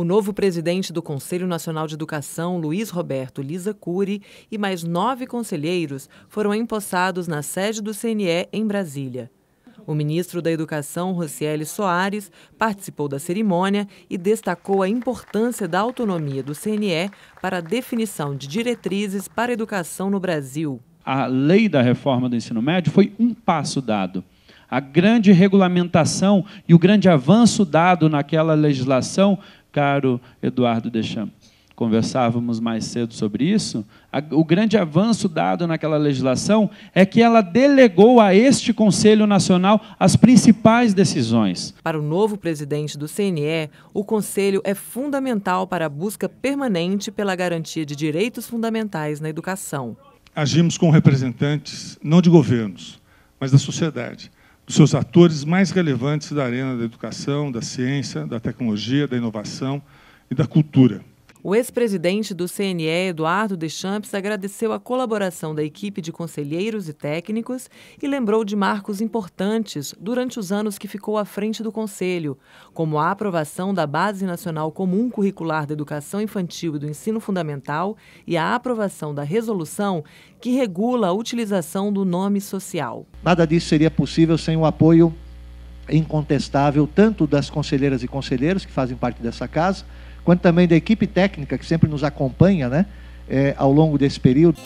O novo presidente do Conselho Nacional de Educação, Luiz Roberto Lisa Cury, e mais nove conselheiros foram empossados na sede do CNE em Brasília. O ministro da Educação, Rocieli Soares, participou da cerimônia e destacou a importância da autonomia do CNE para a definição de diretrizes para a educação no Brasil. A lei da reforma do ensino médio foi um passo dado. A grande regulamentação e o grande avanço dado naquela legislação caro Eduardo Deschamps. Conversávamos mais cedo sobre isso. O grande avanço dado naquela legislação é que ela delegou a este Conselho Nacional as principais decisões. Para o novo presidente do CNE, o Conselho é fundamental para a busca permanente pela garantia de direitos fundamentais na educação. Agimos com representantes, não de governos, mas da sociedade dos seus atores mais relevantes da arena da educação, da ciência, da tecnologia, da inovação e da cultura. O ex-presidente do CNE, Eduardo Deschamps, agradeceu a colaboração da equipe de conselheiros e técnicos e lembrou de marcos importantes durante os anos que ficou à frente do Conselho, como a aprovação da Base Nacional Comum Curricular da Educação Infantil e do Ensino Fundamental e a aprovação da resolução que regula a utilização do nome social. Nada disso seria possível sem o apoio incontestável tanto das conselheiras e conselheiros que fazem parte dessa casa, quanto também da equipe técnica que sempre nos acompanha né, é, ao longo desse período.